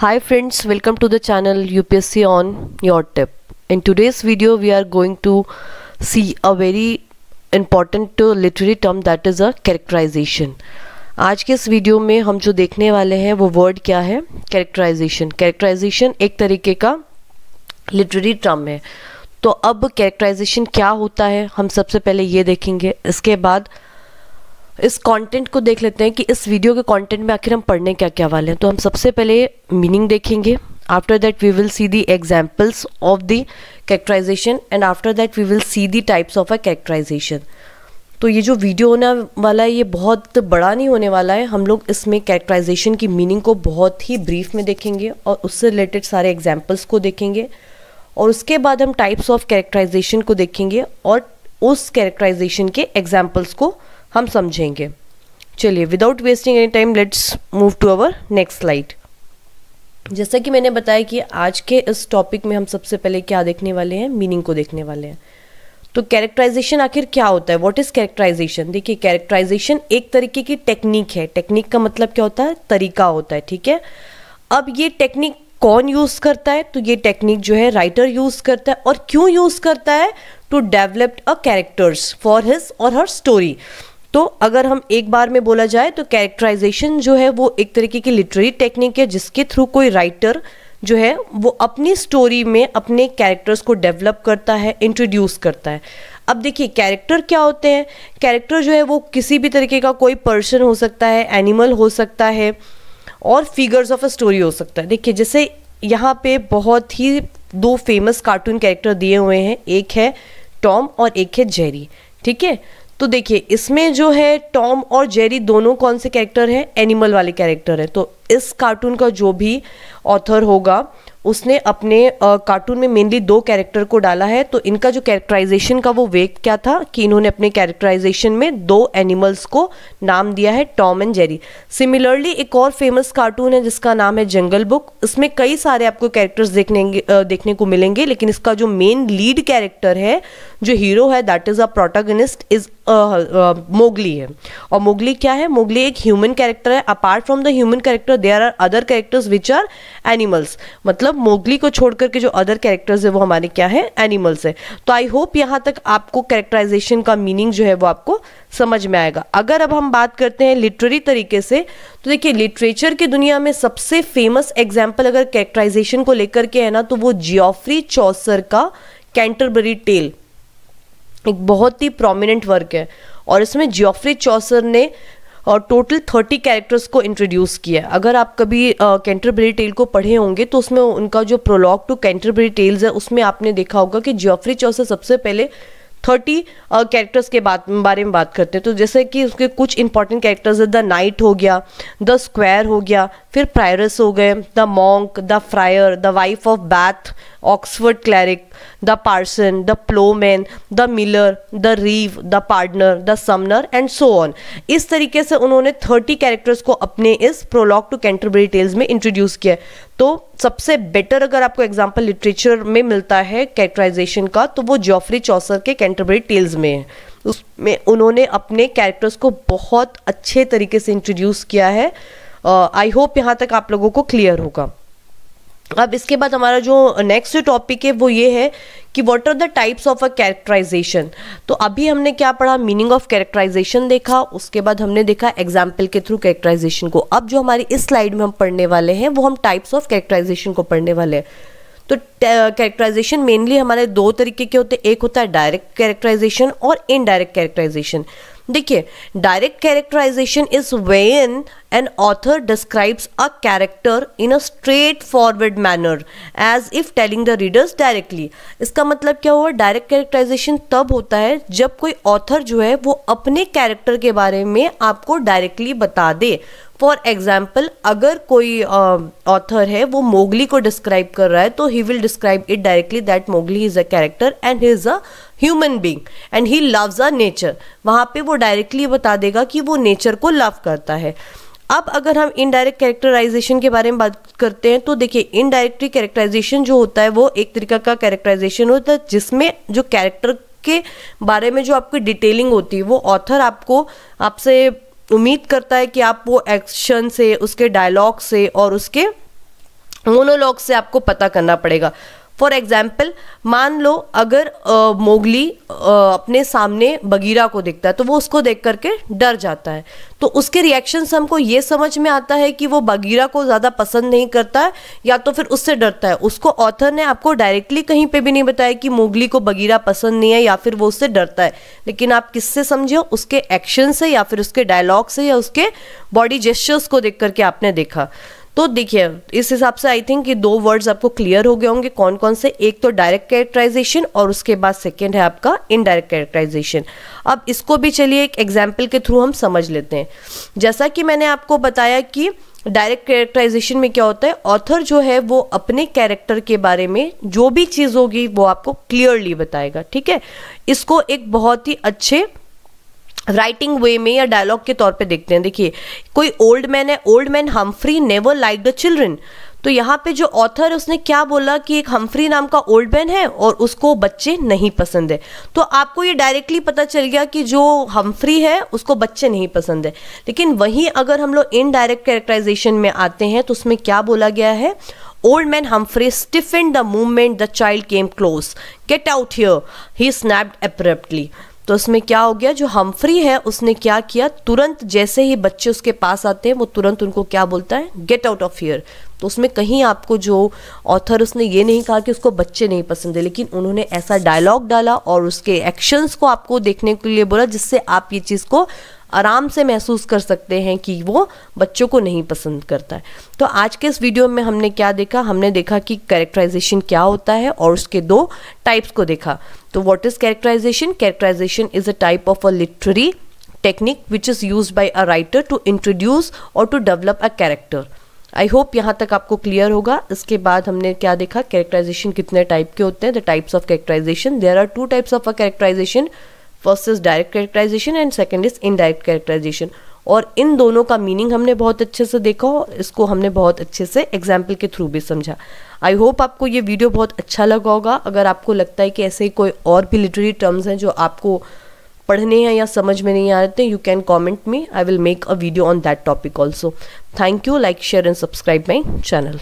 Hi friends, welcome to the channel UPSC on your tip. In today's video we are going to see a very important literary term that is a characterization. आज के इस video में हम जो देखने वाले हैं वो वर्ड क्या है कैरेक्टराइजेशन कैरेक्टराइजेशन एक तरीके का लिटरेरी टर्म है तो अब कैरेक्टराइजेशन क्या होता है हम सबसे पहले ये देखेंगे इसके बाद इस कंटेंट को देख लेते हैं कि इस वीडियो के कंटेंट में आखिर हम पढ़ने क्या क्या वाले हैं तो हम सबसे पहले मीनिंग देखेंगे after that we will see the examples of the characterization and after that we will see the types of a characterization तो ये जो वीडियो होने वाला है ये बहुत बड़ा नहीं होने वाला है हम लोग इसमें कैरेक्टराइजेशन की मीनिंग को बहुत ही ब्रीफ में देखेंगे और उससे रिलेटेड सारे एग्जाम्पल्स को देखेंगे और उसके बाद हम टाइप्स ऑफ कैरेक्टराइजेशन को देखेंगे और उस कैरेक्टराइजेशन के एग्जाम्पल्स को हम समझेंगे चलिए without wasting any time let's move to our next slide जैसा कि मैंने बताया कि आज के इस टॉपिक में हम सबसे पहले क्या देखने वाले हैं मीनिंग को देखने वाले हैं तो कैरेक्टराइजेशन आखिर क्या होता है व्हाट इज़ कैरेक्टराइजेशन देखिए कैरेक्टराइजेशन एक तरीके की टेक्निक है टेक्निक का मतलब क्या होता है तरीका होता है ठीक है अब ये टेक्निक कौन यूज़ करता है तो ये टेक्निक जो है राइटर यूज़ करता है और क्यों यूज़ करता है to develop a characters for his और हर स्टोरी तो अगर हम एक बार में बोला जाए तो कैरेक्टराइजेशन जो है वो एक तरीके की लिटरेरी टेक्निक है जिसके थ्रू कोई राइटर जो है वो अपनी स्टोरी में अपने कैरेक्टर्स को डेवलप करता है इंट्रोड्यूस करता है अब देखिए कैरेक्टर क्या होते हैं कैरेक्टर जो है वो किसी भी तरीके का कोई पर्सन हो सकता है एनिमल हो सकता है और फिगर्स ऑफ अ स्टोरी हो सकता है देखिए जैसे यहाँ पे बहुत ही दो फेमस कार्टून कैरेक्टर दिए हुए हैं एक है टॉम और एक है जेरी ठीक है तो देखिए इसमें जो है टॉम और जेरी दोनों कौन से कैरेक्टर हैं एनिमल वाले कैरेक्टर हैं तो इस कार्टून का जो भी ऑथर होगा उसने अपने कार्टून में मेनली दो कैरेक्टर को डाला है तो इनका जो कैरेक्टराइजेशन का वो वेग क्या था कि इन्होंने अपने कैरेक्टराइजेशन में दो एनिमल्स को नाम दिया है टॉम एंड जेरी सिमिलरली एक और फेमस कार्टून है जिसका नाम है जंगल बुक इसमें कई सारे आपको कैरेक्टर्स देखने देखने को मिलेंगे लेकिन इसका जो मेन लीड कैरेक्टर है जो हीरो है that is a protagonist is Mowgli है और मोगली क्या है मोगली एक ह्यूमन कैरेक्टर है apart from the human character there are other characters which are animals मतलब मोगली को छोड़कर के जो अदर कैरेक्टर्स है वो हमारे क्या है एनिमल्स है तो आई होप यहाँ तक आपको कैरेक्टराइजेशन का मीनिंग जो है वो आपको समझ में आएगा अगर अब हम बात करते हैं लिटरेरी तरीके से तो देखिए लिटरेचर की दुनिया में सबसे फेमस एग्जाम्पल अगर कैरेक्टराइजेशन को लेकर के है ना तो वो जियोफ्री चौसर का कैंटरबरी टेल एक बहुत ही प्रोमिनेंट वर्क है और इसमें जियोफ्री चौसर ने और टोटल थर्टी कैरेक्टर्स को इंट्रोड्यूस किया अगर आप कभी कैंटरबरी टेल को पढ़े होंगे तो उसमें उनका जो प्रोलॉग टू कैंटरबरी टेल्स है उसमें आपने देखा होगा कि जोफ्री चौसा सबसे पहले थर्टी कैरेक्टर्स के बात बारे में बात करते हैं तो जैसे कि उसके कुछ इंपॉर्टेंट कैरेक्टर्स है द नाइट हो गया द स्क्वायर हो गया फिर प्रायरस हो गए the monk the friar the wife of Bath Oxford cleric the parson the ploughman the miller the reeve the pardoner the summoner and so on इस तरीके से उन्होंने थर्टी कैरेक्टर्स को अपने इस प्रोलॉग टू कैंटरबरी टेल्स में introduce किया तो सबसे बेटर अगर आपको एग्जाम्पल लिटरेचर में मिलता है कैरेक्टराइजेशन का तो वो जॉफरी चौसर के कैंटरबरी टेल्स में है उसमें उन्होंने अपने कैरेक्टर्स को बहुत अच्छे तरीके से इंट्रोड्यूस किया है आई होप यहाँ तक आप लोगों को क्लियर होगा अब इसके बाद हमारा जो नेक्स्ट टॉपिक है वो ये है कि what are the types of a characterization तो अभी हमने क्या पढ़ा मीनिंग ऑफ कैरेक्टराइजेशन देखा उसके बाद हमने देखा एग्जाम्पल के थ्रू कैरेक्टराइजेशन को अब जो हमारी इस स्लाइड में हम पढ़ने वाले हैं वो हम टाइप्स ऑफ कैरेक्टराइजेशन को पढ़ने वाले हैं तो कैरेक्टराइजेशन मेनली हमारे दो तरीके के होते हैं एक होता है डायरेक्ट कैरेक्टराइजेशन और इनडायरेक्ट कैरेक्टराइजेशन देखिए direct characterization is when an author describes a character in a straightforward manner as if telling the readers directly इसका मतलब क्या हुआ डायरेक्ट कैरेक्टराइजेशन तब होता है जब कोई ऑथर जो है वो अपने कैरेक्टर के बारे में आपको डायरेक्टली बता दे फॉर एग्जाम्पल अगर कोई ऑथर है वो मोगली को डिस्क्राइब कर रहा है तो he will describe it directly that Mowgli is a character and he is a human being and he loves a nature वहाँ पे वो डायरेक्टली बता देगा कि वो नेचर को लव करता है अब अगर हम इनडायरेक्ट कैरेक्टराइजेशन के बारे में बात करते हैं तो देखिए इनडायरेक्टली कैरेक्टराइजेशन जो होता है वो एक तरीका का कैरेक्टराइजेशन होता है जिसमें जो कैरेक्टर के बारे में जो आपकी डिटेलिंग होती है वो ऑथर आपको आपसे उम्मीद करता है कि आप वो एक्शन से उसके डायलॉग से और उसके मोनोलॉग से आपको पता करना पड़ेगा फॉर एग्जाम्पल मान लो अगर आ, मोगली आ, अपने सामने बगीरा को देखता है तो वो उसको देख करके डर जाता है तो उसके रिएक्शन से हमको ये समझ में आता है कि वो बगीरा को ज़्यादा पसंद नहीं करता है या तो फिर उससे डरता है उसको ऑथर ने आपको डायरेक्टली कहीं पे भी नहीं बताया कि मोगली को बगीरा पसंद नहीं है या फिर वो उससे डरता है लेकिन आप किससे समझे उसके एक्शन से या फिर उसके डायलॉग से या उसके बॉडी जेस्चर्स को देख करके आपने देखा तो देखिए इस हिसाब से आई थिंक ये दो वर्ड्स आपको क्लियर हो गए होंगे कौन कौन से एक तो डायरेक्ट कैरेक्टराइजेशन और उसके बाद सेकेंड है आपका इनडायरेक्ट कैरेक्टराइजेशन अब इसको भी चलिए एक एग्जाम्पल के थ्रू हम समझ लेते हैं जैसा कि मैंने आपको बताया कि डायरेक्ट कैरेक्टराइजेशन में क्या होता है ऑथर जो है वो अपने कैरेक्टर के बारे में जो भी चीज़ होगी वो आपको क्लियरली बताएगा ठीक है इसको एक बहुत ही अच्छे राइटिंग वे में या डायलॉग के तौर पे देखते हैं देखिए कोई ओल्ड मैन है old man Humphrey never like the children तो यहाँ पे जो ऑथर उसने क्या बोला कि एक हमफ्री नाम का ओल्ड मैन है और उसको बच्चे नहीं पसंद है तो आपको ये डायरेक्टली पता चल गया कि जो हमफ्री है उसको बच्चे नहीं पसंद है लेकिन वहीं अगर हम लोग इनडायरेक्ट कैरेक्टराइजेशन में आते हैं तो उसमें क्या बोला गया है old man Humphrey stiffened the movement the child came close get out here he snapped abruptly तो उसमें क्या हो गया जो हमफ्री है उसने क्या किया तुरंत जैसे ही बच्चे उसके पास आते हैं वो तुरंत उनको क्या बोलता है गेट आउट ऑफ हियर तो उसमें कहीं आपको जो ऑथर उसने ये नहीं कहा कि उसको बच्चे नहीं पसंद है लेकिन उन्होंने ऐसा डायलॉग डाला और उसके एक्शंस को आपको देखने के लिए बोला जिससे आप ये चीज़ को आराम से महसूस कर सकते हैं कि वो बच्चों को नहीं पसंद करता है तो आज के इस वीडियो में हमने क्या देखा हमने देखा कि कैरेक्टराइजेशन क्या होता है और उसके दो टाइप्स को देखा तो what is characterization characterization is a type of a literary technique which is use by a writer to introduce और to develop a character I hope यहाँ तक आपको क्लियर होगा इसके बाद हमने क्या देखा कैरेक्टराइजेशन कितने टाइप के होते हैं the types of characterization there are two types of a characterization first is direct characterization and second is indirect characterization और इन दोनों का मीनिंग हमने बहुत अच्छे से देखा और इसको हमने बहुत अच्छे से एग्जाम्पल के थ्रू भी समझा आई होप आपको ये वीडियो बहुत अच्छा लगा होगा अगर आपको लगता है कि ऐसे ही कोई और भी लिटरेरी टर्म्स हैं जो आपको पढ़ने हैं या समझ में नहीं आ रहे थे you can comment me I will make a video on that topic also thank you like share and subscribe my channel